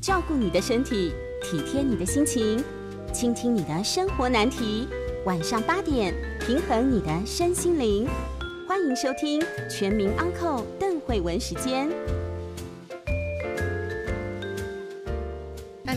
照顾你的身体，体贴你的心情，倾听你的生活难题。晚上八点，平衡你的身心灵。欢迎收听《全民安扣邓慧文时间。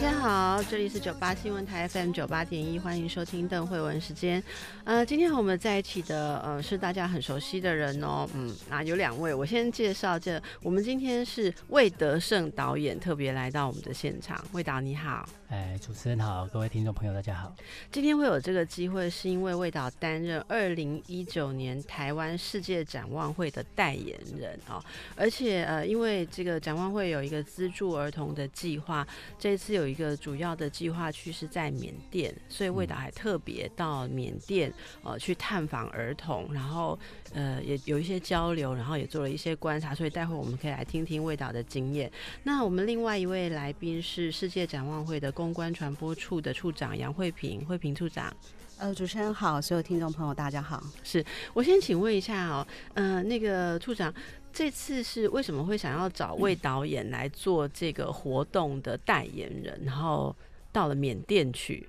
大家好，这里是九八新闻台 FM 九八点一，欢迎收听邓慧文时间。呃，今天和我们在一起的，呃，是大家很熟悉的人哦。嗯，那有两位，我先介绍，这我们今天是魏德胜导演特别来到我们的现场，魏导你好。哎，主持人好，各位听众朋友，大家好。今天会有这个机会，是因为魏导担任二零一九年台湾世界展望会的代言人哦。而且呃，因为这个展望会有一个资助儿童的计划，这次有一个主要的计划区是在缅甸，所以魏导还特别到缅甸呃去探访儿童，然后呃也有一些交流，然后也做了一些观察，所以待会我们可以来听听魏导的经验。那我们另外一位来宾是世界展望会的公关传播处的处长杨慧平，慧平处长，呃，主持人好，所有听众朋友大家好，是我先请问一下哦，呃，那个处长，这次是为什么会想要找魏导演来做这个活动的代言人，然后到了缅甸去，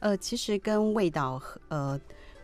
呃，其实跟魏导呃。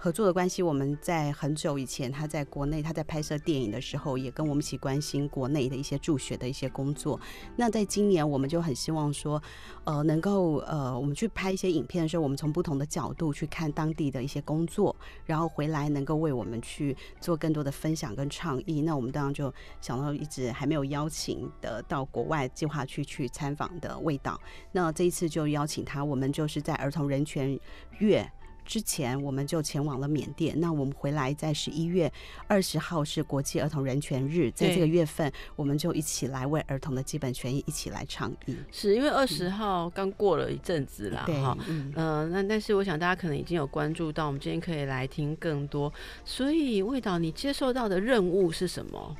合作的关系，我们在很久以前，他在国内，他在拍摄电影的时候，也跟我们一起关心国内的一些助学的一些工作。那在今年，我们就很希望说，呃，能够呃，我们去拍一些影片的时候，我们从不同的角度去看当地的一些工作，然后回来能够为我们去做更多的分享跟倡议。那我们当然就想到一直还没有邀请的到国外计划去去参访的味道。那这一次就邀请他，我们就是在儿童人权月。之前我们就前往了缅甸，那我们回来在十一月二十号是国际儿童人权日，在这个月份我们就一起来为儿童的基本权益一起来倡议。是因为二十号刚过了一阵子了哈，嗯，那但是我想大家可能已经有关注到，我们今天可以来听更多。所以，魏导，你接受到的任务是什么？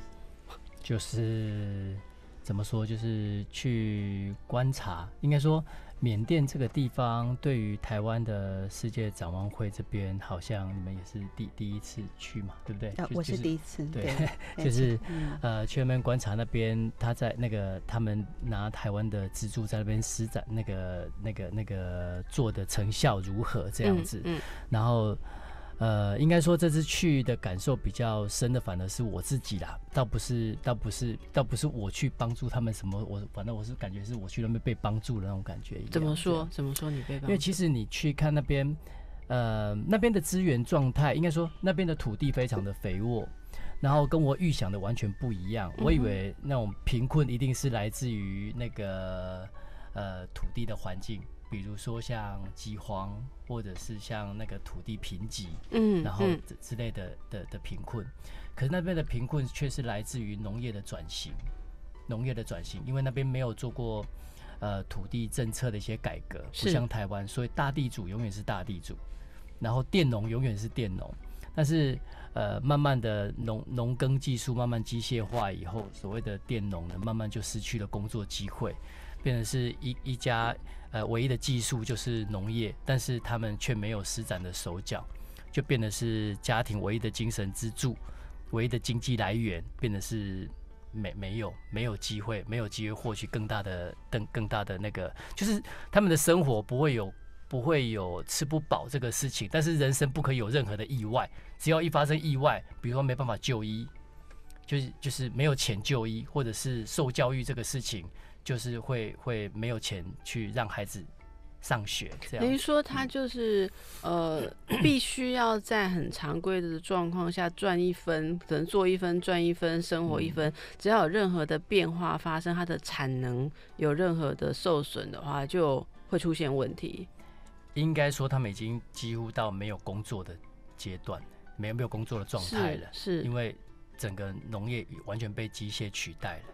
就是怎么说，就是去观察，应该说。缅甸这个地方，对于台湾的世界展望会这边，好像你们也是第第一次去嘛，对不对？啊，我是第一次。对，就是呃，去那边观察那边，他在那个他们拿台湾的资助在那边施展那个那个那个做的成效如何这样子，然后。呃，应该说这次去的感受比较深的，反而是我自己啦，倒不是，倒不是，倒不是我去帮助他们什么，我反正我是感觉是我去那边被帮助的那种感觉。怎么说？怎么说？你被？因为其实你去看那边，呃，那边的资源状态，应该说那边的土地非常的肥沃，然后跟我预想的完全不一样。我以为那种贫困一定是来自于那个呃土地的环境。比如说像饥荒，或者是像那个土地贫瘠，嗯，然后之之类的的的贫困，可是那边的贫困却是来自于农业的转型，农业的转型，因为那边没有做过呃土地政策的一些改革，不像台湾，所以大地主永远是大地主，然后佃农永远是佃农，但是呃，慢慢的农农耕技术慢慢机械化以后，所谓的佃农呢，慢慢就失去了工作机会，变成是一一家。呃，唯一的技术就是农业，但是他们却没有施展的手脚，就变得是家庭唯一的精神支柱，唯一的经济来源，变得是没没有没有机会，没有机会获取更大的更更大的那个，就是他们的生活不会有不会有吃不饱这个事情，但是人生不可以有任何的意外，只要一发生意外，比如说没办法就医。就是就是没有钱就医，或者是受教育这个事情，就是会会没有钱去让孩子上学。等于说他就是呃，必须要在很常规的状况下赚一分，可能做一分赚一分，生活一分。只要有任何的变化发生，他的产能有任何的受损的话，就会出现问题。应该说他们已经几乎到没有工作的阶段，没有没有工作的状态了，是，因为。整个农业完全被机械取代了，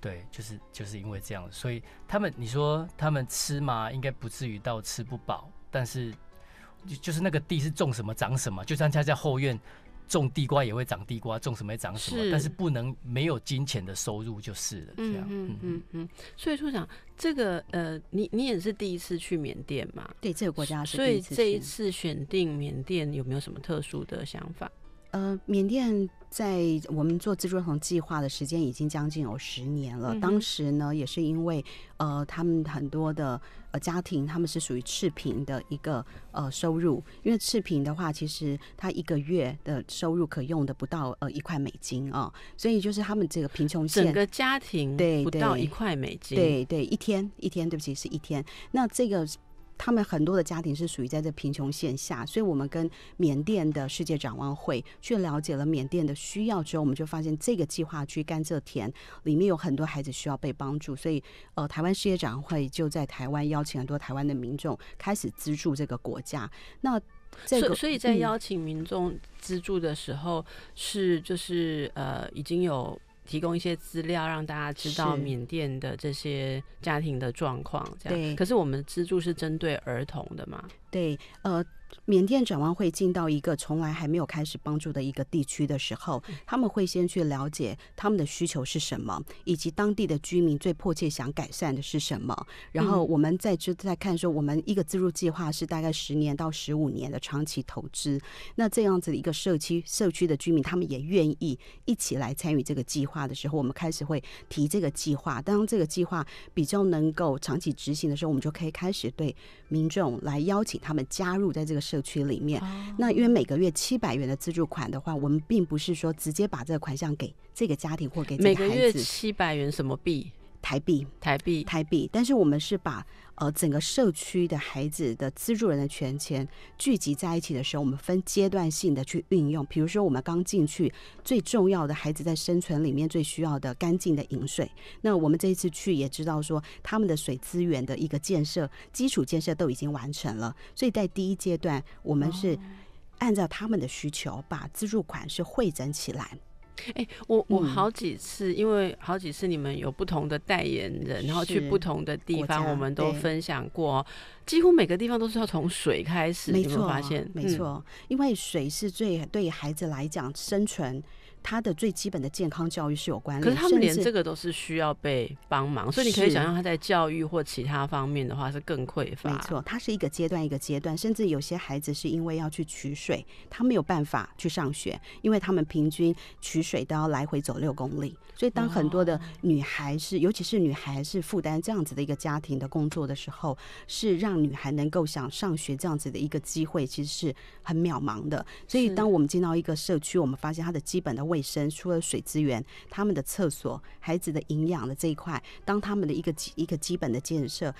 对，就是就是因为这样，所以他们你说他们吃嘛，应该不至于到吃不饱，但是就是那个地是种什么长什么，就算他在后院种地瓜也会长地瓜，种什么长什么，但是不能没有金钱的收入就是了，这样，嗯嗯嗯。所以处长，这个呃，你你也是第一次去缅甸嘛，对，这个国家是第一次所以这一次选定缅甸有没有什么特殊的想法？呃，缅甸在我们做自助童计划的时间已经将近有十年了。当时呢，也是因为呃，他们很多的呃家庭他们是属于赤贫的一个呃收入，因为赤贫的话，其实他一个月的收入可用的不到呃一块美金啊，所以就是他们这个贫穷线，整个家庭对不到一块美金，对对，一天一天，对不起，是一天。那这个。他们很多的家庭是属于在这贫穷线下，所以我们跟缅甸的世界展望会去了解了缅甸的需要之后，我们就发现这个计划区甘蔗田里面有很多孩子需要被帮助，所以呃，台湾世界展望会就在台湾邀请很多台湾的民众开始资助这个国家。那所所以，在邀请民众资助的时候，是就是呃，已经有。提供一些资料让大家知道缅甸的这些家庭的状况，这样。可是我们资助是针对儿童的嘛？对，呃，缅甸展望会进到一个从来还没有开始帮助的一个地区的时候，他们会先去了解他们的需求是什么，以及当地的居民最迫切想改善的是什么。然后我们再就再看说，我们一个资助计划是大概十年到十五年的长期投资。那这样子的一个社区，社区的居民他们也愿意一起来参与这个计划的时候，我们开始会提这个计划。当这个计划比较能够长期执行的时候，我们就可以开始对民众来邀请。他们加入在这个社区里面，那因为每个月七百元的资助款的话，我们并不是说直接把这个款项给这个家庭或给每个月七百元什么币。台币，台币，台币。但是我们是把呃整个社区的孩子的资助人的全钱聚集在一起的时候，我们分阶段性的去运用。比如说我们刚进去最重要的孩子在生存里面最需要的干净的饮水，那我们这一次去也知道说他们的水资源的一个建设基础建设都已经完成了，所以在第一阶段我们是按照他们的需求把资助款是汇整起来。哎，我我好几次，因为好几次你们有不同的代言人，然后去不同的地方，我们都分享过，几乎每个地方都是要从水开始，有没有发现？没错，因为水是最对孩子来讲生存。他的最基本的健康教育是有关联，可是他们连这个都是需要被帮忙，所以你可以想象他在教育或其他方面的话是更匮乏。没错，他是一个阶段一个阶段，甚至有些孩子是因为要去取水，他没有办法去上学，因为他们平均取水都要来回走六公里。所以当很多的女孩是，尤其是女孩是负担这样子的一个家庭的工作的时候，是让女孩能够想上学这样子的一个机会，其实是很渺茫的。所以当我们进到一个社区，我们发现它的基本的。卫生，除了水资源，他们的厕所、孩子的营养的这一块，当他们的一个一个基本的建设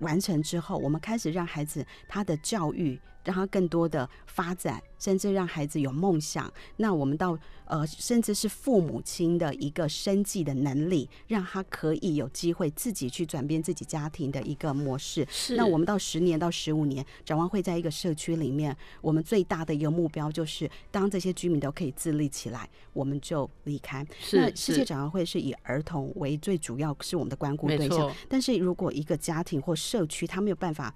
完成之后，我们开始让孩子他的教育。让他更多的发展，甚至让孩子有梦想。那我们到呃，甚至是父母亲的一个生计的能力，让他可以有机会自己去转变自己家庭的一个模式。是。那我们到十年到十五年，展望会在一个社区里面。我们最大的一个目标就是，当这些居民都可以自立起来，我们就离开。是。那世界展望会是以儿童为最主要是我们的关顾对象。但是如果一个家庭或社区他没有办法。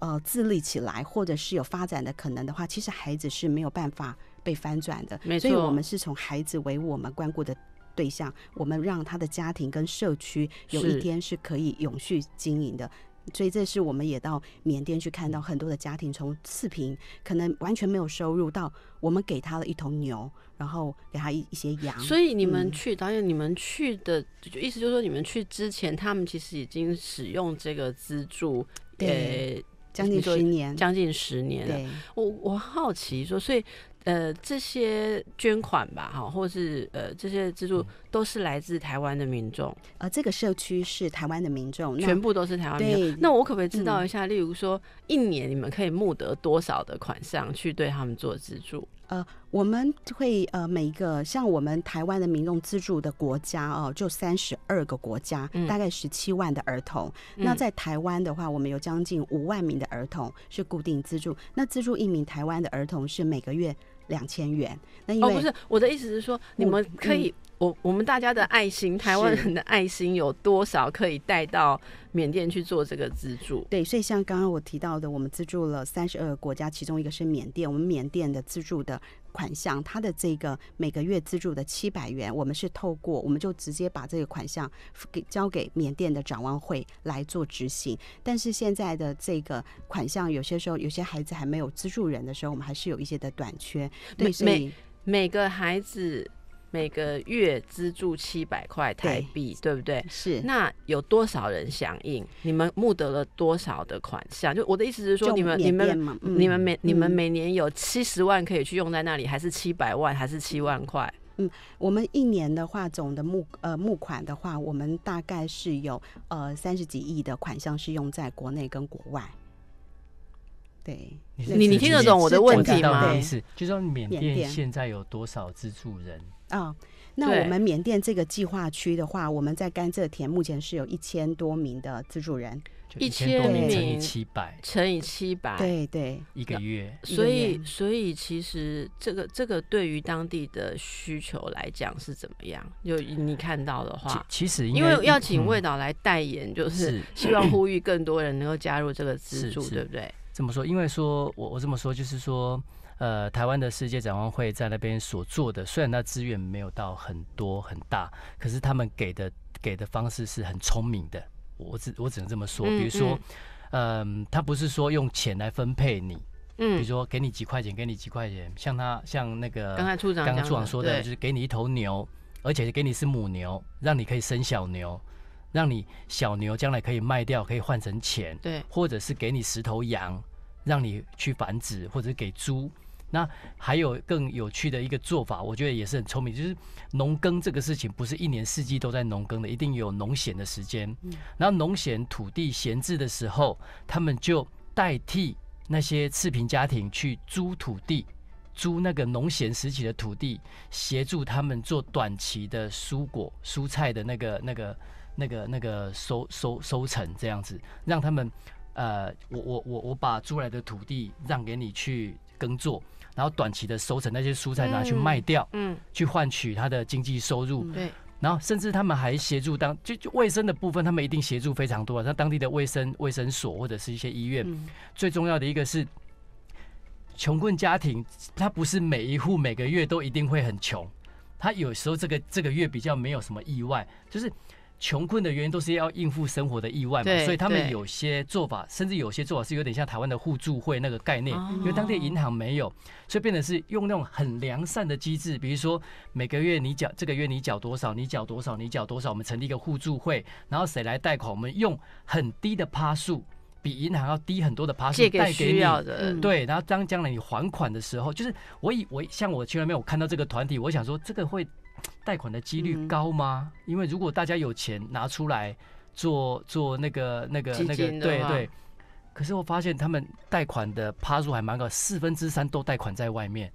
呃，自立起来，或者是有发展的可能的话，其实孩子是没有办法被翻转的。没错，所以我们是从孩子为我们关顾的对象，我们让他的家庭跟社区有一天是可以永续经营的。所以，这是我们也到缅甸去看到很多的家庭，从次平可能完全没有收入，到我们给他了一头牛，然后给他一一些羊。所以，你们去导演，你们去的，意思就是说，你们去之前，他们其实已经使用这个资助给。将近十年，将近十年了。我我好奇说，所以呃，这些捐款吧，哈，或是呃，这些资助都是来自台湾的民众呃，这个社区是台湾的民众，全部都是台湾民众。那我可不可以知道一下？例如说，一年你们可以募得多少的款项去对他们做资助？呃，我们会呃，每一个像我们台湾的民众资助的国家哦，就三十二个国家，大概十七万的儿童。那在台湾的话，我们有将近五万名的儿童是固定资助。那资助一名台湾的儿童是每个月。两千元，那哦，不是，我的意思是说，你们可以，我我们大家的爱心，台湾人的爱心有多少可以带到缅甸去做这个资助？对，所以像刚刚我提到的，我们资助了三十二个国家，其中一个是缅甸，我们缅甸的资助的。款项，他的这个每个月资助的七百元，我们是透过，我们就直接把这个款项付给交给缅甸的展望会来做执行。但是现在的这个款项，有些时候有些孩子还没有资助人的时候，我们还是有一些的短缺。对，每每个孩子。每个月资助七百块台币，对不对？是。那有多少人响应？你们募得了多少的款项？就我的意思是说，你们、你们、你们每、你们每年有七十万可以去用在那里，还是七百万，还是七万块？嗯，我们一年的话，总的募呃募款的话，我们大概是有呃三十几亿的款项是用在国内跟国外。对，你你听得懂我的问题吗？就是说，缅甸现在有多少资助人？啊，那我们缅甸这个计划区的话，我们在甘蔗田目前是有一千多名的资助人，一千多名乘以七百，乘以七百，对对，一个月。所以，所以其实这个这个对于当地的需求来讲是怎么样？就你看到的话，其实因为要请魏导来代言，就是希望呼吁更多人能够加入这个资助，对不对？怎么说？因为说我我这么说，就是说。呃，台湾的世界展望会在那边所做的，虽然他资源没有到很多很大，可是他们给的给的方式是很聪明的。我只我只能这么说，比如说，嗯，他不是说用钱来分配你，嗯，比如说给你几块钱，给你几块钱，像他像那个刚才处长刚刚处长说的，就是给你一头牛，而且给你是母牛，让你可以生小牛，让你小牛将来可以卖掉，可以换成钱，对，或者是给你十头羊，让你去繁殖，或者是给猪。那还有更有趣的一个做法，我觉得也是很聪明，就是农耕这个事情不是一年四季都在农耕的，一定有农闲的时间。然后农闲土地闲置的时候，他们就代替那些次贫家庭去租土地，租那个农闲时期的土地，协助他们做短期的蔬果、蔬菜的那个、那个、那个、那个收收收成这样子，让他们呃，我我我我把租来的土地让给你去耕作。然后短期的收成那些蔬菜拿去卖掉，嗯，去换取他的经济收入。对，然后甚至他们还协助当就就卫生的部分，他们一定协助非常多。像当地的卫生卫生所或者是一些医院，最重要的一个是，穷困家庭他不是每一户每个月都一定会很穷，他有时候这个这个月比较没有什么意外，就是。穷困的原因都是要应付生活的意外嘛，所以他们有些做法，甚至有些做法是有点像台湾的互助会那个概念，因为当地银行没有，所以变得是用那种很良善的机制，比如说每个月你缴这个月你缴多少，你缴多少，你缴多少，我们成立一个互助会，然后谁来贷款，我们用很低的趴数，比银行要低很多的趴数贷给你，对，然后当将来你还款的时候，就是我以我像我去那边我看到这个团体，我想说这个会。贷款的几率高吗？因为如果大家有钱拿出来做做那个那个那个，对对。可是我发现他们贷款的趴数还蛮高，四分之三都贷款在外面。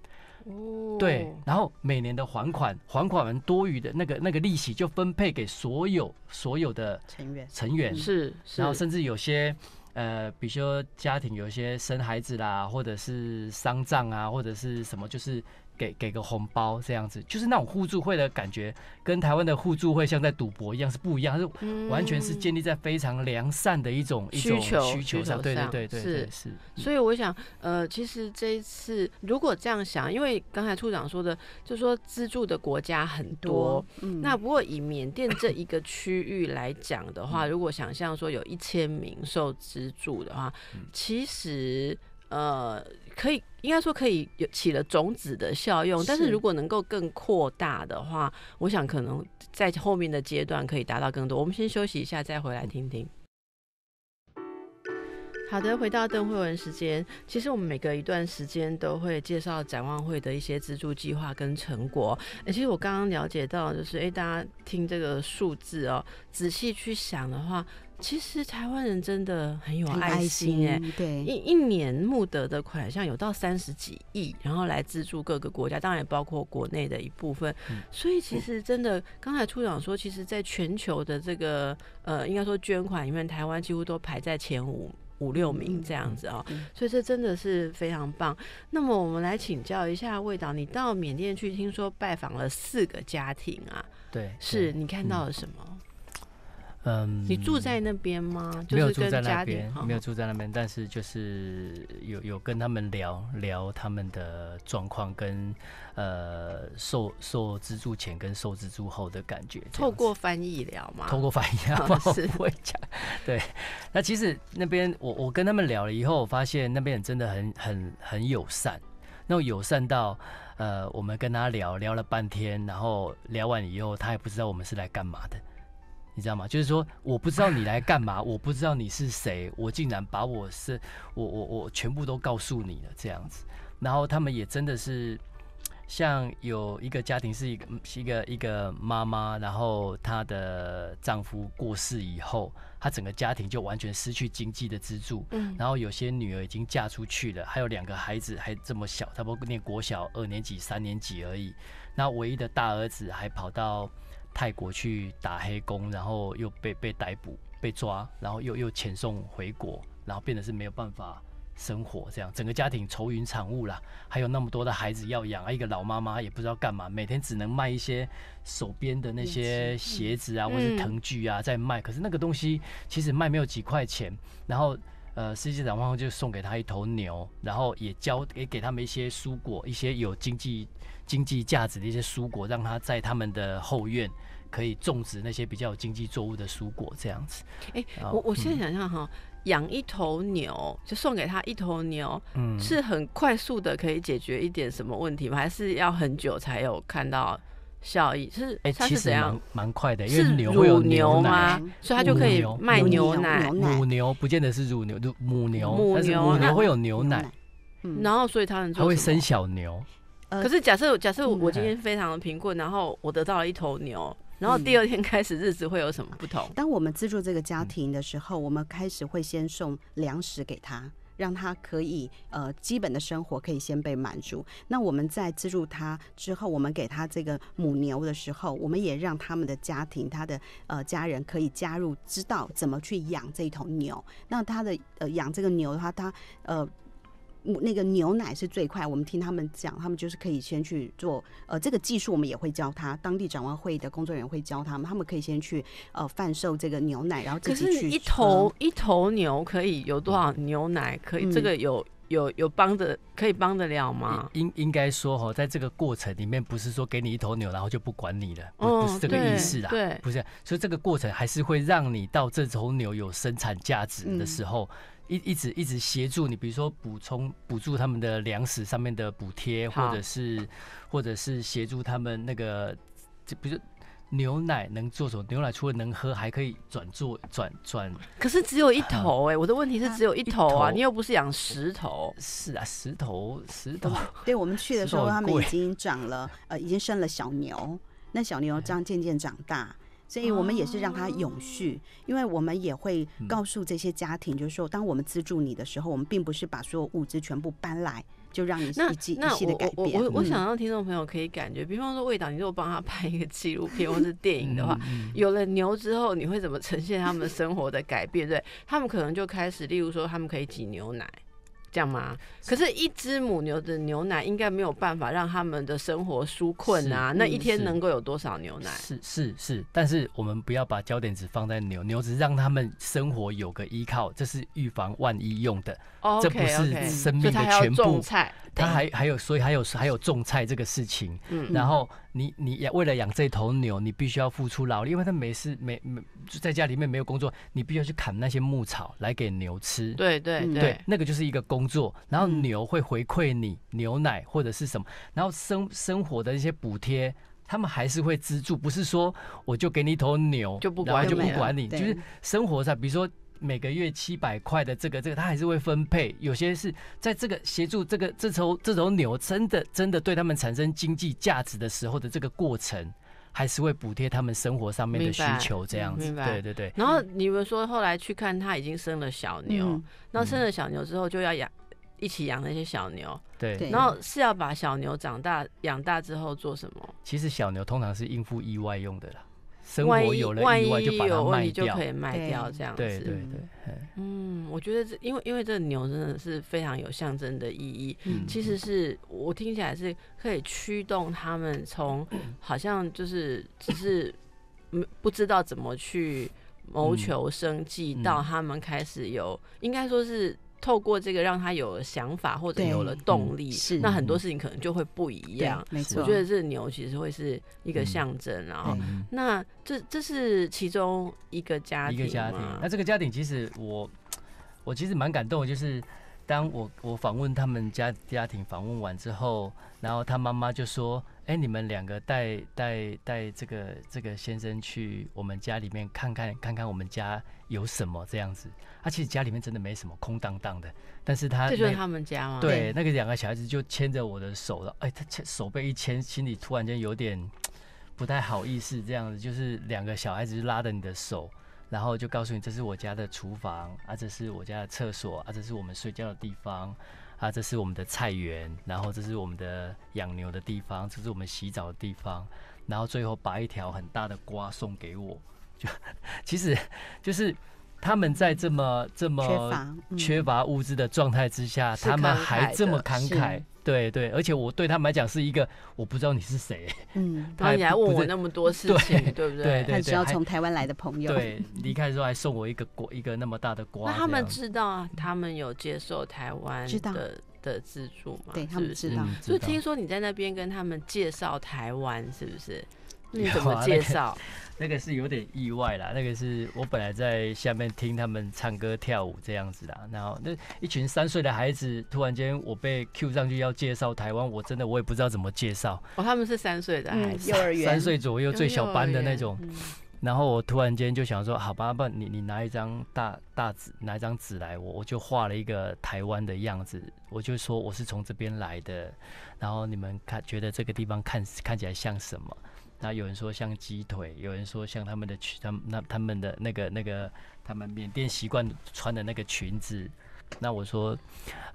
哦。对，然后每年的还款，还款完多余的那个那个利息就分配给所有所有的成员成员是。然后甚至有些呃，比如说家庭有些生孩子啦，或者是丧葬啊，或者是什么就是。给给个红包这样子，就是那种互助会的感觉，跟台湾的互助会像在赌博一样是不一样，是完全是建立在非常良善的一种需求需求上。对对对对，是是。所以我想，呃，其实这一次如果这样想，因为刚才处长说的，就说资助的国家很多，那不过以缅甸这一个区域来讲的话，如果想象说有一千名受资助的话，其实。呃，可以，应该说可以有起了种子的效用，但是如果能够更扩大的话，我想可能在后面的阶段可以达到更多。我们先休息一下，再回来听听。好的，回到邓慧文时间。其实我们每隔一段时间都会介绍展望会的一些资助计划跟成果。哎，其实我刚刚了解到，就是哎，大家听这个数字哦，仔细去想的话。其实台湾人真的很有爱心哎，对，一一年募得的款项有到三十几亿，然后来资助各个国家，当然也包括国内的一部分。所以其实真的，刚才处长说，其实在全球的这个呃，应该说捐款里面，台湾几乎都排在前五五六名这样子哦。所以这真的是非常棒。那么我们来请教一下魏导，你到缅甸去，听说拜访了四个家庭啊，对，是你看到了什么？嗯，你住在那边吗？没有住在那边，没有住在那边，但是就是有有跟他们聊聊他们的状况，跟呃受受资助前跟受资助后的感觉。透过翻译聊吗？透过翻译啊，不会讲。对，那其实那边我我跟他们聊了以后，我发现那边人真的很很很友善，那种友善到呃，我们跟他聊聊了半天，然后聊完以后，他也不知道我们是来干嘛的。你知道吗？就是说，我不知道你来干嘛，我不知道你是谁，我竟然把我是，我我我全部都告诉你了这样子。然后他们也真的是，像有一个家庭是一个是一个一个妈妈，然后她的丈夫过世以后，她整个家庭就完全失去经济的支柱。嗯，然后有些女儿已经嫁出去了，还有两个孩子还这么小，差不多念国小二年级、三年级而已。那唯一的大儿子还跑到。泰国去打黑工，然后又被被逮捕被抓，然后又又遣送回国，然后变得是没有办法生活，这样整个家庭愁云惨雾啦，还有那么多的孩子要养啊，一个老妈妈也不知道干嘛，每天只能卖一些手边的那些鞋子啊，或是藤具啊在卖，可是那个东西其实卖没有几块钱。然后呃，司机长方就送给他一头牛，然后也交也给他们一些蔬果，一些有经济经济价值的一些蔬果，让他在他们的后院。可以种植那些比较有经济作物的蔬果，这样子。哎，我我现在想象哈，养一头牛就送给他一头牛，嗯，是很快速的可以解决一点什么问题吗？还是要很久才有看到效益？是，它是怎样？蛮快的，因为乳牛吗？所以它就可以卖牛奶。母牛不见得是乳牛，乳母牛，母牛会有牛奶。然后所以它能，它会生小牛。可是假设假设我今天非常的贫困，然后我得到了一头牛。然后第二天开始日子会有什么不同？当我们资助这个家庭的时候，我们开始会先送粮食给他，让他可以呃基本的生活可以先被满足。那我们在资助他之后，我们给他这个母牛的时候，我们也让他们的家庭他的呃家人可以加入，知道怎么去养这一头牛。那他的呃养这个牛的话，他呃。那个牛奶是最快，我们听他们讲，他们就是可以先去做。呃，这个技术我们也会教他，当地展望会的工作人员会教他们，他们可以先去呃贩售这个牛奶，然后自己去。一头一头牛可以有多少牛奶？可以这个有有有帮的可以帮得了吗？应应该说哈，在这个过程里面，不是说给你一头牛，然后就不管你了，不是这个意思啦。对，不是，所以这个过程还是会让你到这头牛有生产价值的时候。一一直一直协助你，比如说补充补助他们的粮食上面的补贴，或者是或者是协助他们那个，就比如牛奶能做什么？牛奶除了能喝，还可以转做转转。可是只有一头哎，我的问题是只有一头啊，你又不是养十头。是啊，十头十头。对我们去的时候，他们已经长了呃，已经生了小牛，那小牛这样渐渐长大。所以我们也是让它永续，因为我们也会告诉这些家庭，就是说，当我们资助你的时候，我们并不是把所有物资全部搬来就让你那那我我我，我想让听众朋友可以感觉，比方说，魏导，你如果帮他拍一个纪录片或是电影的话，有了牛之后，你会怎么呈现他们生活的改变？对，他们可能就开始，例如说，他们可以挤牛奶。这样吗？可是，一只母牛的牛奶应该没有办法让他们的生活纾困啊！那一天能够有多少牛奶？是是是。但是，我们不要把焦点只放在牛牛，只是让他们生活有个依靠，这是预防万一用的。o 这不是生命的全部。就菜，他还还有，所以还有还有种菜这个事情。嗯。然后。你你养为了养这头牛，你必须要付出劳力，因为他没事没没就在家里面没有工作，你必须要去砍那些牧草来给牛吃。对对对，那个就是一个工作，然后牛会回馈你牛奶或者是什么，然后生生活的一些补贴，他们还是会资助，不是说我就给你一头牛，就不管就不管你，就是生活在比如说。每个月七百块的这个，这个他还是会分配。有些是在这个协助这个这头这头牛真的真的对他们产生经济价值的时候的这个过程，还是会补贴他们生活上面的需求这样子。对对对。然后你们说后来去看他已经生了小牛，那生了小牛之后就要养一起养那些小牛。对。然后是要把小牛长大养大之后做什么？其实小牛通常是应付意外用的啦。万一万一有问题就可以卖掉，这样子。对对对，嗯，我觉得这因为因为这牛真的是非常有象征的意义。其实是我听起来是可以驱动他们从好像就是只是不知道怎么去谋求生计，到他们开始有应该说是。透过这个让他有了想法或者有了动力，是那很多事情可能就会不一样。没错，我觉得这牛其实会是一个象征然后那这这是其中一个家庭，一个家庭。那这个家庭其实我我其实蛮感动，就是当我我访问他们家家庭访问完之后，然后他妈妈就说：“哎，你们两个带带带这个这个先生去我们家里面看看看看我们家有什么这样子。”他其实家里面真的没什么，空荡荡的。但是他这就是他们家吗？对，那个两个小孩子就牵着我的手了。哎，他牵手被一牵，心里突然间有点不太好意思。这样子就是两个小孩子拉着你的手，然后就告诉你这是我家的厨房啊，这是我家的厕所啊，这是我们睡觉的地方啊，这是我们的菜园，然后这是我们的养牛的地方，这是我们洗澡的地方。然后最后把一条很大的瓜送给我，就其实就是。他们在这么这么缺乏物资的状态之下，他们还这么慷慨，对对。而且我对他们来讲是一个，我不知道你是谁，嗯，然后你还问我那么多事情，对不对？他只要从台湾来的朋友，对，离开之后还送我一个果，一个那么大的国。那他们知道，他们有接受台湾的的资助吗？对他们知道，所以听说你在那边跟他们介绍台湾，是不是？你怎么介绍？那个是有点意外啦，那个是我本来在下面听他们唱歌跳舞这样子的，然后那一群三岁的孩子，突然间我被 Q 上去要介绍台湾，我真的我也不知道怎么介绍。哦，他们是三岁的孩子，幼儿园，三岁左右最小班的那种。然后我突然间就想说，好吧，不，你你拿一张大大纸，拿一张纸来，我我就画了一个台湾的样子，我就说我是从这边来的，然后你们看觉得这个地方看看起来像什么？那有人说像鸡腿，有人说像他们的裙，他们那他们的那个那个，他们缅甸习惯穿的那个裙子。那我说，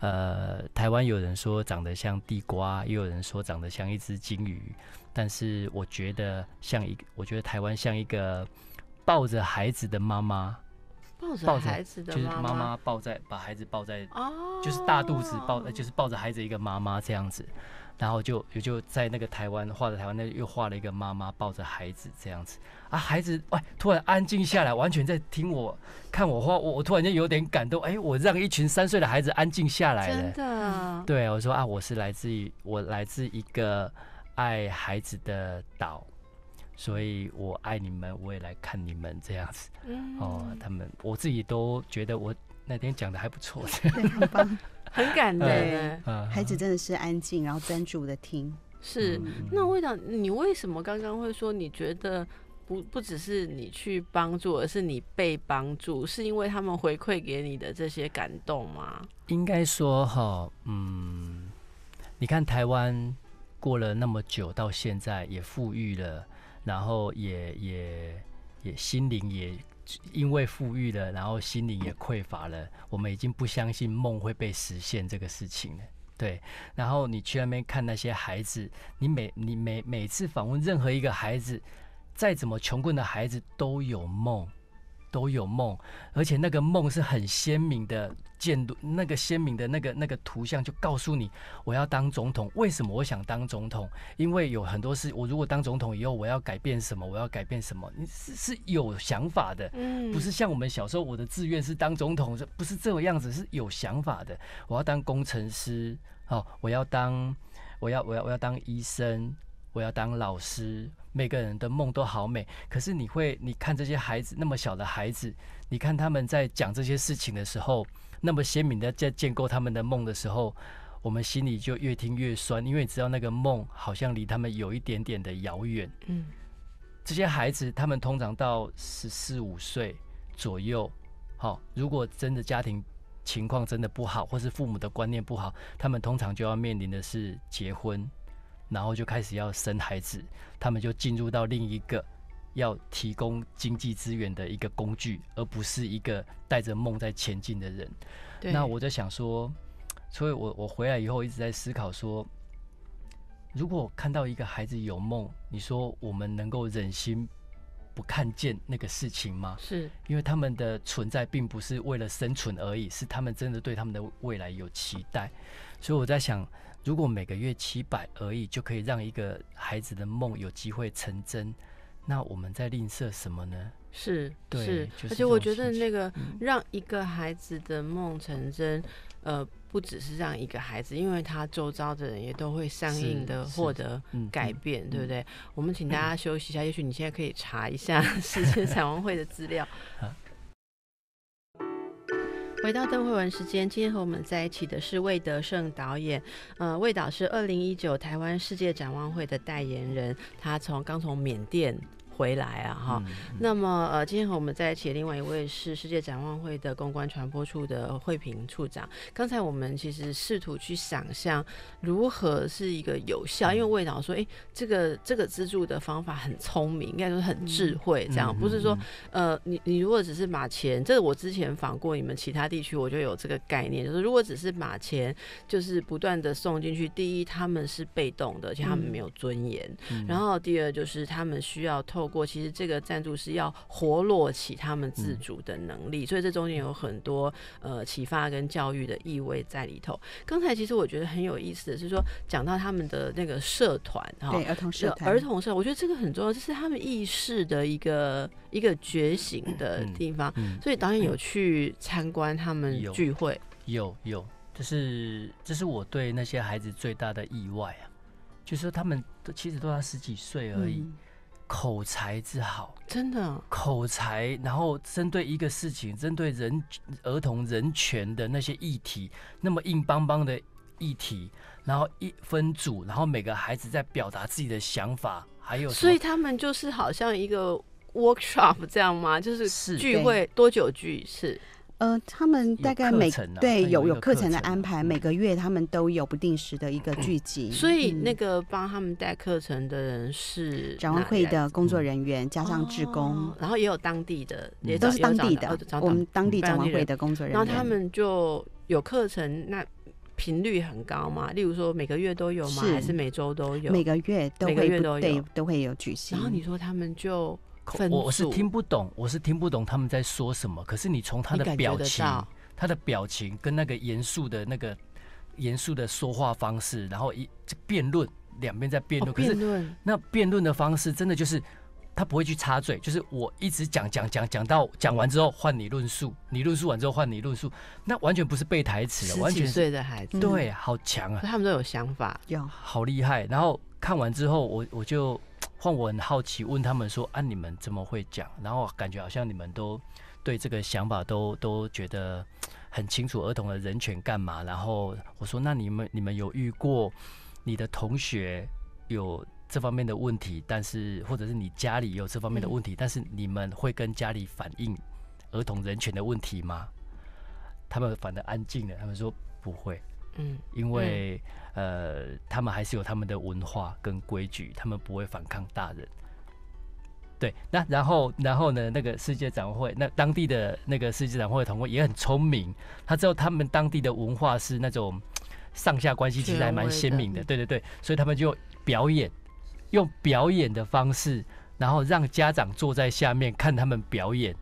呃，台湾有人说长得像地瓜，又有人说长得像一只金鱼。但是我觉得像一我觉得台湾像一个抱着孩子的妈妈，抱着抱着孩子的妈妈抱在把孩子抱在，就是大肚子抱，就是抱着孩子一个妈妈这样子。然后就就就在那个台湾画的台湾，那又画了一个妈妈抱着孩子这样子啊，孩子哎，突然安静下来，完全在听我看我画，我我突然间有点感动，哎，我让一群三岁的孩子安静下来了。真的？对我说啊，我是来自于我来自一个爱孩子的岛，所以我爱你们，我也来看你们这样子。嗯。哦，他们我自己都觉得我那天讲的还不错。很棒。很感动，孩子真的是安静，然后专注的听。是，那味道，你为什么刚刚会说你觉得不不只是你去帮助，而是你被帮助，是因为他们回馈给你的这些感动吗？应该说哈，嗯，你看台湾过了那么久到现在也富裕了，然后也也也心灵也。因为富裕了，然后心灵也匮乏了，我们已经不相信梦会被实现这个事情了。对，然后你去那边看那些孩子，你每你每每次访问任何一个孩子，再怎么穷困的孩子都有梦。都有梦，而且那个梦是很鲜明的，见度那个鲜明的那个那个图像就告诉你，我要当总统。为什么我想当总统？因为有很多事，我如果当总统以后，我要改变什么？我要改变什么？你是是有想法的，嗯，不是像我们小时候，我的志愿是当总统，这不是这个样子？是有想法的。我要当工程师，好，我要当，我要我要我要当医生，我要当老师。每个人的梦都好美，可是你会，你看这些孩子那么小的孩子，你看他们在讲这些事情的时候，那么鲜明的在建构他们的梦的时候，我们心里就越听越酸，因为你知道那个梦好像离他们有一点点的遥远。嗯，这些孩子他们通常到十四五岁左右，好，如果真的家庭情况真的不好，或是父母的观念不好，他们通常就要面临的是结婚。然后就开始要生孩子，他们就进入到另一个要提供经济资源的一个工具，而不是一个带着梦在前进的人。那我在想说，所以我我回来以后一直在思考说，如果看到一个孩子有梦，你说我们能够忍心？不看见那个事情吗？是因为他们的存在并不是为了生存而已，是他们真的对他们的未来有期待。所以我在想，如果每个月七百而已，就可以让一个孩子的梦有机会成真。那我们在吝啬什么呢？是是，而且我觉得那个让一个孩子的梦成真，呃，不只是让一个孩子，因为他周遭的人也都会上应的获得改变，对不对？我们请大家休息一下，也许你现在可以查一下 世界彩虹会的资料。回到邓慧文时间，今天和我们在一起的是魏德胜导演。呃，魏导是二零一九台湾世界展望会的代言人，他从刚从缅甸。回来啊，哈。那么，呃，今天和我们在一起的另外一位是世界展望会的公关传播处的惠平处长。刚才我们其实试图去想象如何是一个有效，因为魏导说，哎，这个这个资助的方法很聪明，应该说很智慧，这样不是说，呃，你你如果只是把钱，这个我之前访过你们其他地区，我就有这个概念，就是如果只是把钱就是不断的送进去，第一，他们是被动的，而且他们没有尊严；然后第二，就是他们需要透。过其实这个赞助是要活络起他们自主的能力，所以这中间有很多呃启发跟教育的意味在里头。刚才其实我觉得很有意思的是说，讲到他们的那个社团哈，对儿童社，儿童社，我觉得这个很重要，这是他们意识的一个一个觉醒的地方。所以导演有去参观他们聚会，有有，这是这是我对那些孩子最大的意外啊，就是说他们其实都才十几岁而已。口才之好，真的口才，然后针对一个事情，针对人儿童人权的那些议题，那么硬邦邦的议题，然后一分组，然后每个孩子在表达自己的想法，还有所以他们就是好像一个 workshop 这样吗？就是聚会多久聚一次？呃，他们大概每对有有课程的安排，每个月他们都有不定时的一个聚集。所以那个帮他们带课程的人是展万会的工作人员，加上志工，然后也有当地的，也都是当地的，我们当地展万会的工作人员。然后他们就有课程，那频率很高吗？例如说每个月都有吗？还是每周都有？每个月每个月都有都会有举行。然后你说他们就。我我是听不懂，我是听不懂他们在说什么。可是你从他的表情，他的表情跟那个严肃的那个严肃的说话方式，然后一辩论，两边在辩论，可是那辩论的方式真的就是他不会去插嘴，就是我一直讲讲讲讲到讲完之后换你论述，你论述完之后换你论述，那完全不是背台词，完全岁的孩子对，好强啊，他们都有想法，有好厉害。然后看完之后，我我就。换我很好奇，问他们说：“啊，你们怎么会讲，然后感觉好像你们都对这个想法都都觉得很清楚。儿童的人权干嘛？”然后我说：“那你们你们有遇过你的同学有这方面的问题，但是或者是你家里有这方面的问题，但是你们会跟家里反映儿童人权的问题吗？”他们反而安静了，他们说不会。嗯，因为呃，他们还是有他们的文化跟规矩，他们不会反抗大人。对，那然后然后呢？那个世界展会，那当地的那个世界展会的同会也很聪明，他知道他们当地的文化是那种上下关系其实还蛮鲜明的。对对对，所以他们就表演，用表演的方式，然后让家长坐在下面看他们表演，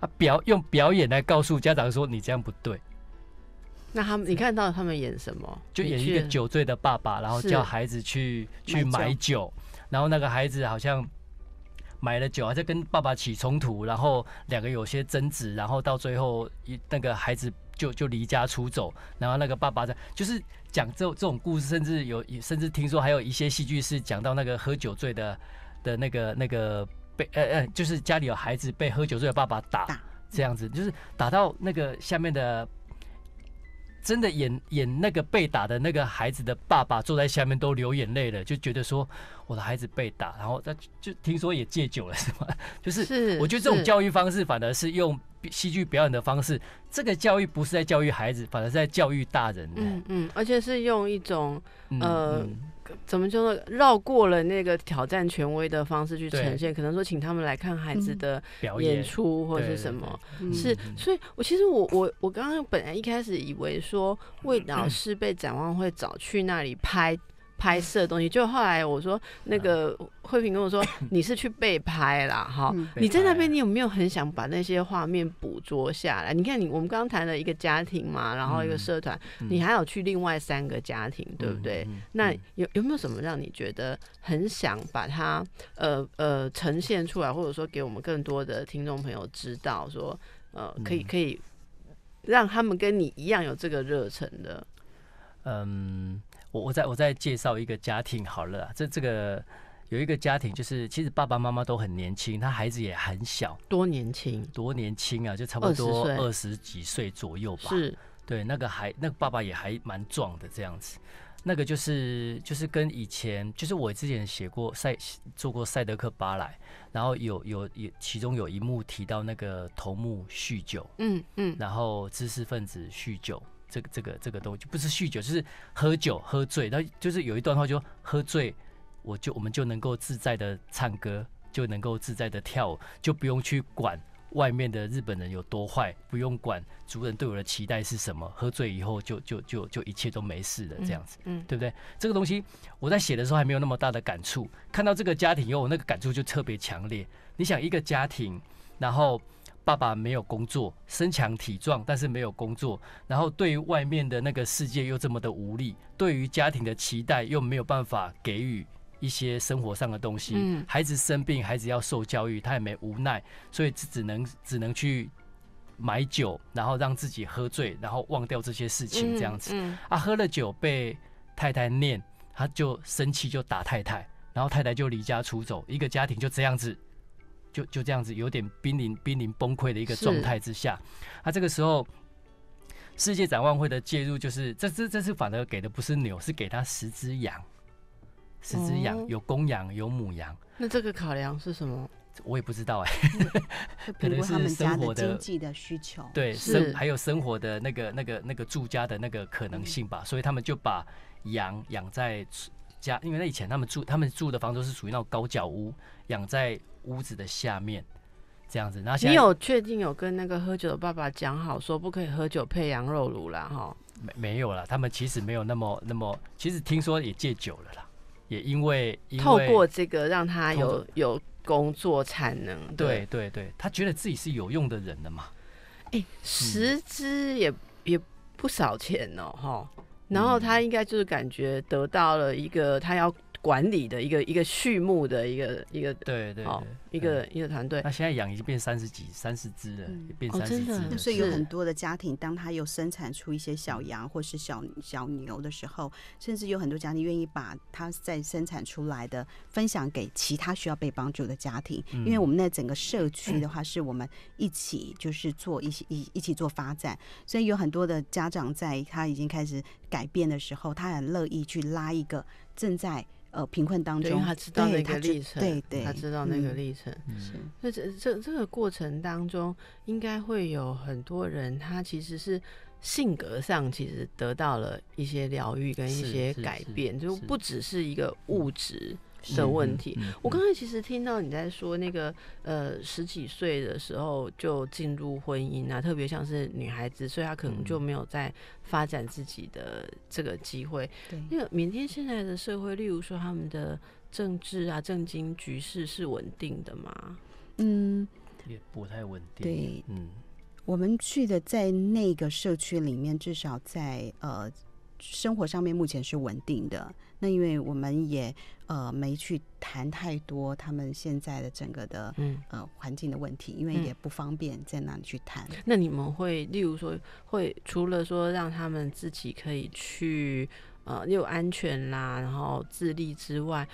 啊，表用表演来告诉家长说你这样不对。那他们，你看到他们演什么？就演一个酒醉的爸爸，然后叫孩子去去买酒，然后那个孩子好像买了酒，还在跟爸爸起冲突，然后两个有些争执，然后到最后那个孩子就就离家出走，然后那个爸爸在就是讲这这种故事，甚至有甚至听说还有一些戏剧是讲到那个喝酒醉的的那个那个被呃呃，就是家里有孩子被喝酒醉的爸爸打这样子，就是打到那个下面的。真的演演那个被打的那个孩子的爸爸坐在下面都流眼泪了，就觉得说我的孩子被打，然后他就听说也戒酒了，是吗？就是，我觉得这种教育方式反而是用戏剧表演的方式，这个教育不是在教育孩子，反而是在教育大人。嗯嗯，而且是用一种呃。怎么就说绕过了那个挑战权威的方式去呈现？可能说请他们来看孩子的演出或者是什么？是，所以我其实我我我刚刚本来一开始以为说魏老师被展望会找去那里拍。拍摄的东西，就后来我说，那个慧萍跟我说，你是去被拍了哈，你在那边，你有没有很想把那些画面捕捉下来？你看，你我们刚刚谈了一个家庭嘛，然后一个社团，你还有去另外三个家庭，对不对？那有有没有什么让你觉得很想把它呃呃呈现出来，或者说给我们更多的听众朋友知道，说呃可以可以让他们跟你一样有这个热忱的？嗯。我我再我再介绍一个家庭好了这这个有一个家庭，就是其实爸爸妈妈都很年轻，他孩子也很小，多年轻，多年轻啊，就差不多二十几岁左右吧。是，对，那个还那个爸爸也还蛮壮的这样子。那个就是就是跟以前，就是我之前写过赛做过赛德克巴莱，然后有有有其中有一幕提到那个头目酗酒，嗯嗯，然后知识分子酗酒。这个这个这个东西，不是酗酒，就是喝酒喝醉。那就是有一段话，就喝醉，我就我们就能够自在的唱歌，就能够自在的跳舞，就不用去管外面的日本人有多坏，不用管族人对我的期待是什么。喝醉以后，就就就就一切都没事了，这样子，嗯，对不对？这个东西我在写的时候还没有那么大的感触，看到这个家庭以后，那个感触就特别强烈。你想一个家庭，然后。爸爸没有工作，身强体壮，但是没有工作，然后对于外面的那个世界又这么的无力，对于家庭的期待又没有办法给予一些生活上的东西。嗯，孩子生病，孩子要受教育，他也没无奈，所以只只能只能去买酒，然后让自己喝醉，然后忘掉这些事情，这样子啊。喝了酒被太太念，他就生气就打太太，然后太太就离家出走，一个家庭就这样子。就就这样子，有点濒临濒临崩溃的一个状态之下，那这个时候，世界展望会的介入，就是这这这次反而给的不是牛，是给他十只羊，十只羊有公羊有母羊。那这个考量是什么？我也不知道哎，可能是生活的经济的需求，对，生还有生活的那个那个那个住家的那个可能性吧，所以他们就把羊养在。家，因为那以前他们住，他们住的房都是属于那种高脚屋，养在屋子的下面，这样子。那你有确定有跟那个喝酒的爸爸讲好，说不可以喝酒配羊肉炉了哈？没没有了，他们其实没有那么那么，其实听说也戒酒了啦，也因为透过这个让他有有工作产能，对对对，他觉得自己是有用的人了嘛？哎，十只也也不少钱哦，哈。然后他应该就是感觉得到了一个他要管理的一个一个序幕的一个一个对对。一个一个团队，那现在养已经变三十几、三十只了，变三十只了。所以有很多的家庭，当他有生产出一些小羊或是小小牛的时候，甚至有很多家庭愿意把他在生产出来的分享给其他需要被帮助的家庭。因为我们那整个社区的话，是我们一起就是做一些一一起做发展，所以有很多的家长在他已经开始改变的时候，他很乐意去拉一个正在呃贫困当中，他知道那个历程，对，他知道那个历程。嗯，那这这这个过程当中，应该会有很多人，他其实是性格上其实得到了一些疗愈跟一些改变，就不只是一个物质的问题。我刚才其实听到你在说那个呃十几岁的时候就进入婚姻啊，特别像是女孩子，所以她可能就没有在发展自己的这个机会。对，那个缅甸现在的社会，例如说他们的。政治啊，政经局势是稳定的吗？嗯，也不太稳定。对，嗯，我们去的在那个社区里面，至少在呃生活上面目前是稳定的。那因为我们也呃没去谈太多他们现在的整个的嗯呃环境的问题，因为也不方便在那里去谈。那你们会，例如说，会除了说让他们自己可以去。呃，又安全啦，然后自立之外，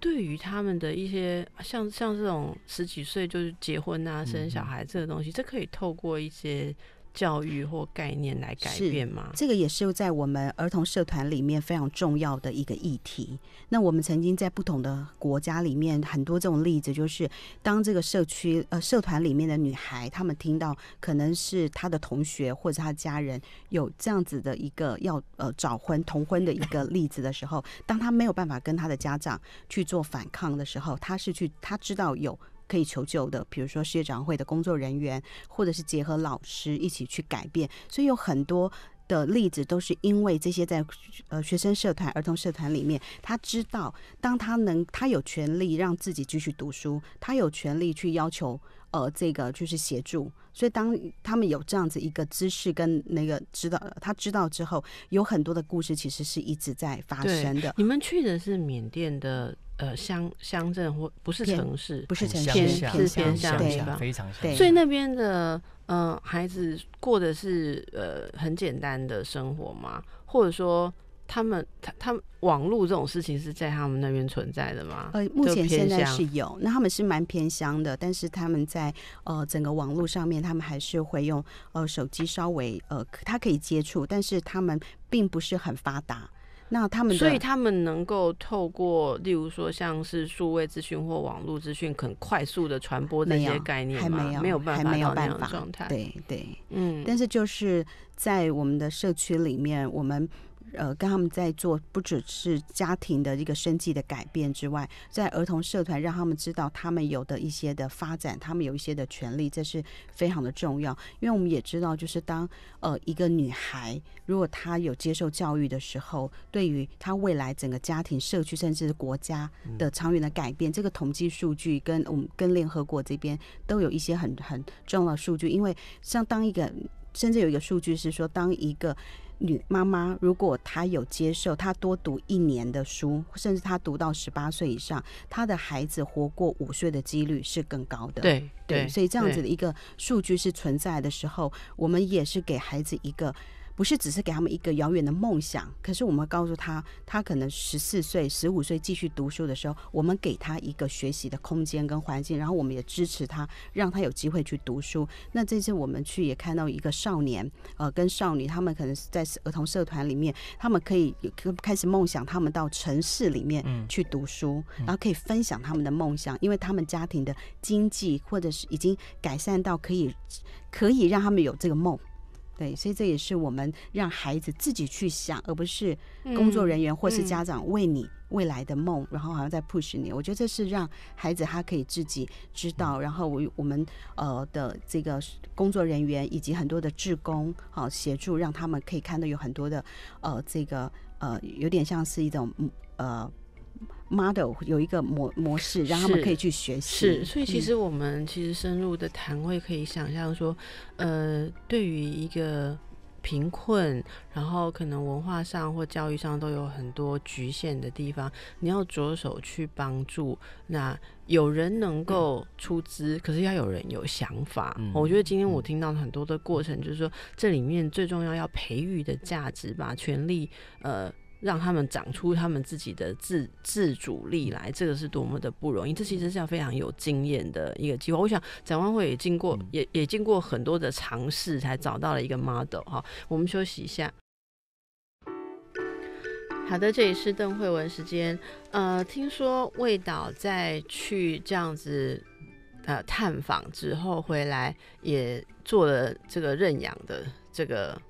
对于他们的一些像像这种十几岁就是结婚啊、生小孩这个东西，这可以透过一些。教育或概念来改变吗？这个也是在我们儿童社团里面非常重要的一个议题。那我们曾经在不同的国家里面，很多这种例子，就是当这个社区呃社团里面的女孩，她们听到可能是她的同学或者她家人有这样子的一个要呃早婚同婚的一个例子的时候，当她没有办法跟她的家长去做反抗的时候，她是去她知道有。可以求救的，比如说世界展会的工作人员，或者是结合老师一起去改变。所以有很多的例子都是因为这些在呃学生社团、儿童社团里面，他知道当他能，他有权利让自己继续读书，他有权利去要求呃这个就是协助。所以当他们有这样子一个姿势跟那个知道，他知道之后，有很多的故事其实是一直在发生的。你们去的是缅甸的。呃，乡乡镇或不是城市，不是城市，是偏乡对非常乡，所以那边的呃孩子过的是呃很简单的生活吗？或者说他们他他们网络这种事情是在他们那边存在的吗？呃，目前现在是有，那他们是蛮偏乡的，但是他们在呃整个网络上面，他们还是会用呃手机稍微呃，他可以接触，但是他们并不是很发达。那他们，所以他们能够透过，例如说，像是数位资讯或网络资讯，很快速的传播这些概念还没有，还没有办法。状态，对对，嗯。但是就是在我们的社区里面，我们。呃，跟他们在做不只是家庭的一个生计的改变之外，在儿童社团让他们知道他们有的一些的发展，他们有一些的权利，这是非常的重要。因为我们也知道，就是当呃一个女孩如果她有接受教育的时候，对于她未来整个家庭、社区甚至是国家的长远的改变，这个统计数据跟我们跟联合国这边都有一些很很重要的数据。因为像当一个，甚至有一个数据是说，当一个。女妈妈如果她有接受她多读一年的书，甚至她读到十八岁以上，她的孩子活过五岁的几率是更高的。对对，所以这样子的一个数据是存在的时候，我们也是给孩子一个。不是只是给他们一个遥远的梦想，可是我们告诉他，他可能十四岁、十五岁继续读书的时候，我们给他一个学习的空间跟环境，然后我们也支持他，让他有机会去读书。那这次我们去也看到一个少年，呃，跟少女，他们可能是在儿童社团里面，他们可以开开始梦想，他们到城市里面去读书，然后可以分享他们的梦想，因为他们家庭的经济或者是已经改善到可以，可以让他们有这个梦。对，所以这也是我们让孩子自己去想，而不是工作人员或是家长为你未来的梦，然后好像在 push 你。我觉得这是让孩子他可以自己知道，然后我我们呃的这个工作人员以及很多的志工好协助让他们可以看到有很多的呃这个呃，有点像是一种呃。model 有一个模模式，让他们可以去学习。是，所以其实我们其实深入的谈，会可以想象说，呃，对于一个贫困，然后可能文化上或教育上都有很多局限的地方，你要着手去帮助。那有人能够出资，可是要有人有想法。我觉得今天我听到很多的过程，就是说这里面最重要要培育的价值吧，权力，呃。让他们长出他们自己的自自主力来，这个是多么的不容易。这其实是要非常有经验的一个计划。我想展望会也经过也也经过很多的尝试，才找到了一个 model 哈。我们休息一下。好的，这里是邓慧文时间。呃，听说魏导在去这样子呃探访之后回来，也做了这个认养的这个。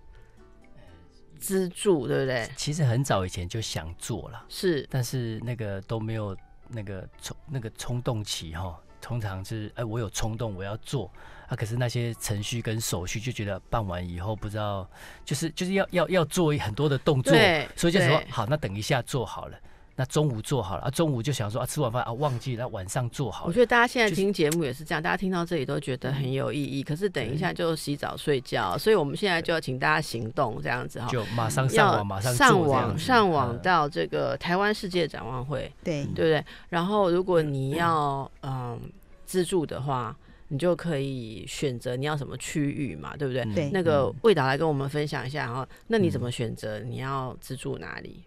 资助对不对？其实很早以前就想做了，是，但是那个都没有那个冲那个冲动期哈，通常是哎我有冲动我要做啊，可是那些程序跟手续就觉得办完以后不知道，就是就是要要要做很多的动作，所以就说好那等一下做好了。那中午做好了啊，中午就想说啊，吃完饭啊，忘记那晚上做好。我觉得大家现在听节目也是这样，大家听到这里都觉得很有意义，可是等一下就洗澡睡觉，所以我们现在就要请大家行动，这样子哈，就马上上网，马上上网，上网到这个台湾世界展望会，对对不对？然后如果你要嗯自助的话，你就可以选择你要什么区域嘛，对不对？对，那个魏导来跟我们分享一下哈，那你怎么选择你要资助哪里？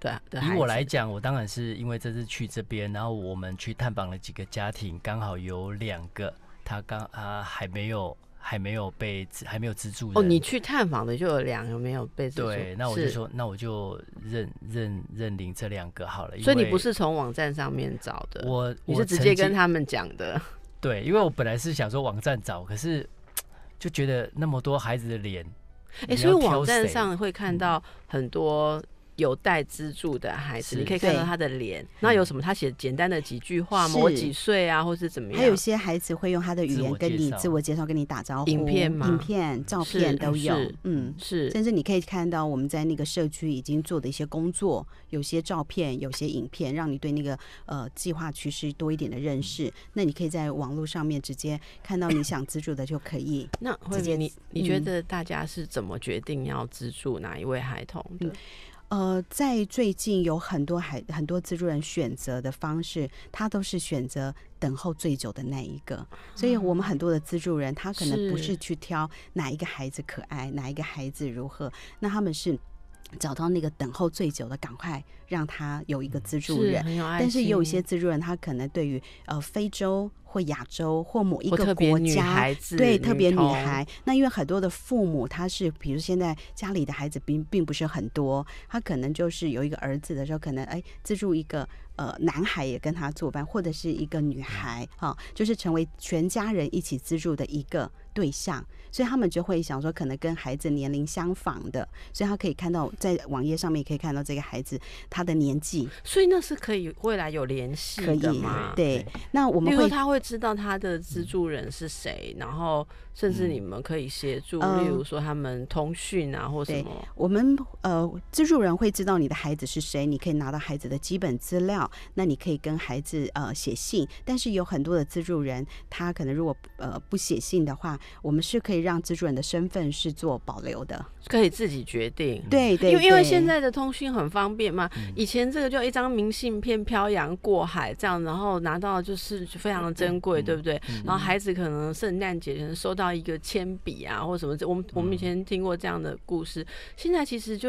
对，以我来讲，我当然是因为这次去这边，然后我们去探访了几个家庭，刚好有两个，他刚啊还没有还没有被还没有资助哦。你去探访的就有两个没有被资助，对，那我就说那我就认认认领这两个好了。所以你不是从网站上面找的，我你是直接跟他们讲的。对，因为我本来是想说网站找，可是就觉得那么多孩子的脸，哎，所以网站上会看到很多。有待资助的孩子，你可以看到他的脸。那有什么？他写简单的几句话，吗？我几岁啊，或是怎么样？还有一些孩子会用他的语言跟你自我介绍，跟你打招呼。影片、吗？影片、照片都有。嗯，是。甚至你可以看到我们在那个社区已经做的一些工作，有些照片，有些影片，让你对那个呃计划趋势多一点的认识。那你可以在网络上面直接看到你想资助的就可以。那慧姐，你你觉得大家是怎么决定要资助哪一位孩童的？呃，在最近有很多孩很多资助人选择的方式，他都是选择等候最久的那一个，所以我们很多的资助人，他可能不是去挑哪一个孩子可爱，哪一个孩子如何，那他们是找到那个等候最久的，赶快让他有一个资助人。但是也有一些资助人，他可能对于呃非洲。或亚洲或某一个国家，对特别女孩，那因为很多的父母他是，比如现在家里的孩子并并不是很多，他可能就是有一个儿子的时候，可能哎资助一个呃男孩也跟他作伴，或者是一个女孩哈，就是成为全家人一起资助的一个对象，所以他们就会想说，可能跟孩子年龄相仿的，所以他可以看到在网页上面可以看到这个孩子他的年纪，所以那是可以未来有联系，可以对，那我们会他会。知道他的资助人是谁，然后甚至你们可以协助，例如说他们通讯啊或什么。我们呃资助人会知道你的孩子是谁，你可以拿到孩子的基本资料。那你可以跟孩子呃写信，但是有很多的资助人他可能如果呃不写信的话，我们是可以让资助人的身份是做保留的，可以自己决定。对对，因为因为现在的通讯很方便嘛，以前这个就一张明信片漂洋过海这样，然后拿到就是非常的真。珍贵，对不对？然后孩子可能圣诞节能收到一个铅笔啊，或什么。我们我们以前听过这样的故事，现在其实就。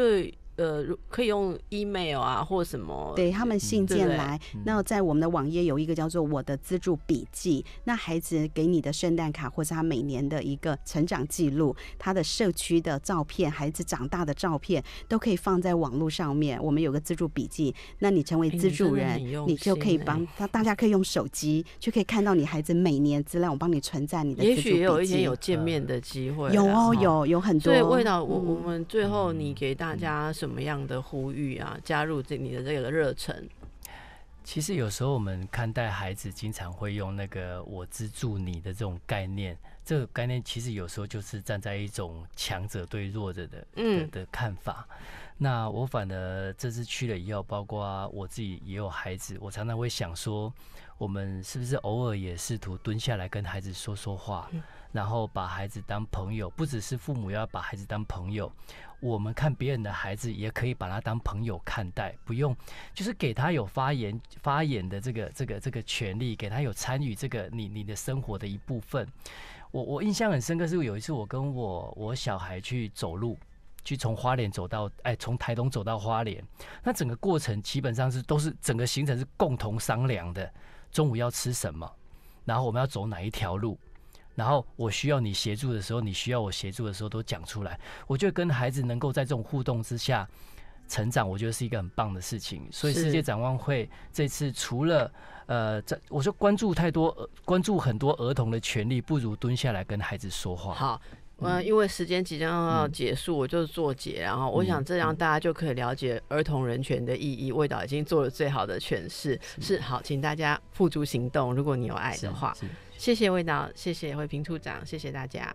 呃，可以用 email 啊，或什么对他们信件来。那在我们的网页有一个叫做我的资助笔记。那孩子给你的圣诞卡，或是他每年的一个成长记录，他的社区的照片，孩子长大的照片，都可以放在网络上面。我们有个资助笔记。那你成为资助人，你就可以帮他，大家可以用手机就可以看到你孩子每年资料。我帮你存在你的资助也许有一天有见面的机会。有哦，有有很多。所以，味道，我我们最后你给大家什？怎么样的呼吁啊？加入这你的这个热忱。其实有时候我们看待孩子，经常会用那个“我资助你”的这种概念，这个概念其实有时候就是站在一种强者对弱者的的的看法。那我反而这次去了以后，包括我自己也有孩子，我常常会想说，我们是不是偶尔也试图蹲下来跟孩子说说话？然后把孩子当朋友，不只是父母要把孩子当朋友，我们看别人的孩子也可以把他当朋友看待，不用，就是给他有发言发言的这个这个这个权利，给他有参与这个你你的生活的一部分。我我印象很深刻，是有一次我跟我我小孩去走路，去从花莲走到哎从台东走到花莲，那整个过程基本上是都是整个行程是共同商量的，中午要吃什么，然后我们要走哪一条路。然后我需要你协助的时候，你需要我协助的时候都讲出来。我觉得跟孩子能够在这种互动之下成长，我觉得是一个很棒的事情。所以世界展望会这次除了呃，这我说关注太多，关注很多儿童的权利，不如蹲下来跟孩子说话。好，嗯，因为时间即将要结束，我就是做结。然后我想这样大家就可以了解儿童人权的意义。味道已经做了最好的诠释。是好，请大家付诸行动。如果你有爱的话。谢谢味道，谢谢惠平处长，谢谢大家。